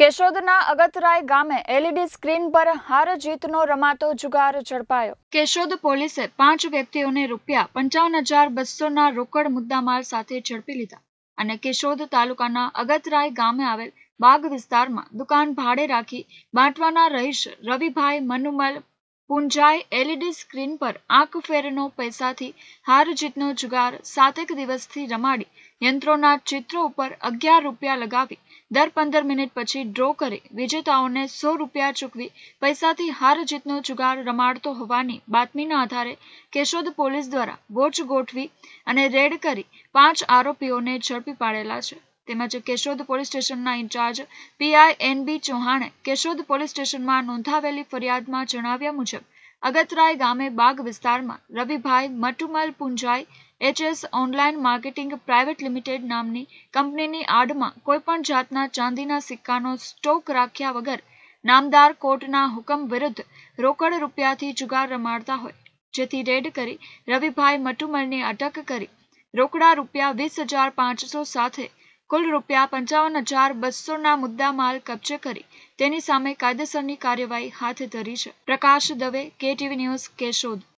કેશોદના અગતરાય ગામે LED screen પર હાર જીતનો રમાતો જુગાર ઝડપાયો કેશોદ પોલીસે પાંચ વ્યક્તિઓને રૂપિયા પંચાવન હજાર બસોના રોકડ મુદ્દામાલ સાથે ઝડપી લીધા અને કેશોદ તાલુકાના અગતરાય ગામે આવેલ બાગ વિસ્તારમાં દુકાન ભાડે રાખી બાંટવાના રહીશ રવિભાઈ મનુમલ પૂંજાએ એલઈડી e સ્ક્રીન પર આંખ ફેરનો પૈસાથી હાર જીતનો જુગાર સાતેક દિવસથી રમાડી યંત્રોના ચિત્રો ઉપર અગિયાર રૂપિયા લગાવી દર પંદર મિનિટ પછી ડ્રો કરી વિજેતાઓને સો રૂપિયા ચૂકવી પૈસાથી હાર જીતનો જુગાર રમાડતો હોવાની બાતમીના આધારે કેશોદ પોલીસ દ્વારા વોચ ગોઠવી અને રેડ કરી પાંચ આરોપીઓને ઝડપી પાડેલા છે તેમજ કેશોદ પોલીસ સ્ટેશનના ઇન્ચાર્જ પીઆઈ ચૌહાણે કેશોદ પોલીસ સ્ટેશનમાં નોંધાવેલી ફરિયાદમાં જણાવ્યા મુજબ અગતરાય ગામે બાગ વિસ્તારમાં રવિભાઈ મટુમલ પુંજાઈ HS online marketing private limited નામની કંપનીની આડમાં કોઈપણ જાતના ચાંદીના સિક્કાનો સ્ટોક રાખ્યા વગર નામદાર કોર્ટના હુકમ વિરુદ્ધ રોકડ રૂપિયાથી જુગાર રમાડતા હોય જેથી રેડ કરી રવિભાઈ મટુમલની અટક કરી રોકડા રૂપિયા વીસ હજાર પાંચસો સાથે કુલ રૂપિયા પંચાવન હજાર બસોના મુદ્દામાલ કબજે કરી તેની સામે કાયદેસરની કાર્યવાહી હાથ ધરી છે પ્રકાશ દવે કેટીવી ન્યૂઝ કેશોદ